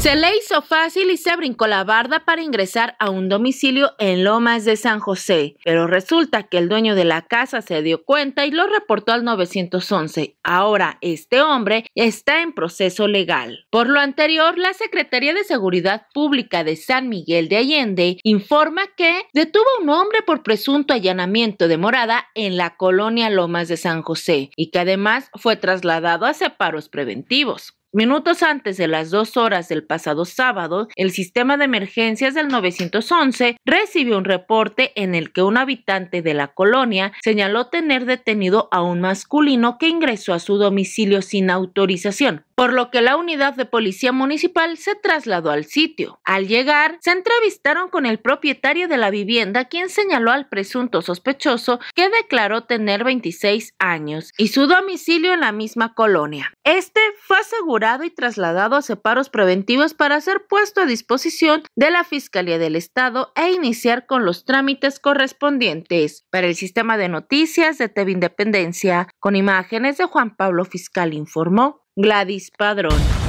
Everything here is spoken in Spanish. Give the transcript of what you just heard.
Se le hizo fácil y se brincó la barda para ingresar a un domicilio en Lomas de San José, pero resulta que el dueño de la casa se dio cuenta y lo reportó al 911. Ahora este hombre está en proceso legal. Por lo anterior, la Secretaría de Seguridad Pública de San Miguel de Allende informa que detuvo a un hombre por presunto allanamiento de morada en la colonia Lomas de San José y que además fue trasladado a separos preventivos. Minutos antes de las dos horas del pasado sábado, el sistema de emergencias del 911 recibió un reporte en el que un habitante de la colonia señaló tener detenido a un masculino que ingresó a su domicilio sin autorización por lo que la unidad de policía municipal se trasladó al sitio. Al llegar, se entrevistaron con el propietario de la vivienda, quien señaló al presunto sospechoso que declaró tener 26 años y su domicilio en la misma colonia. Este fue asegurado y trasladado a separos preventivos para ser puesto a disposición de la Fiscalía del Estado e iniciar con los trámites correspondientes. Para el sistema de noticias de TV Independencia, con imágenes de Juan Pablo Fiscal informó Gladys Padrón.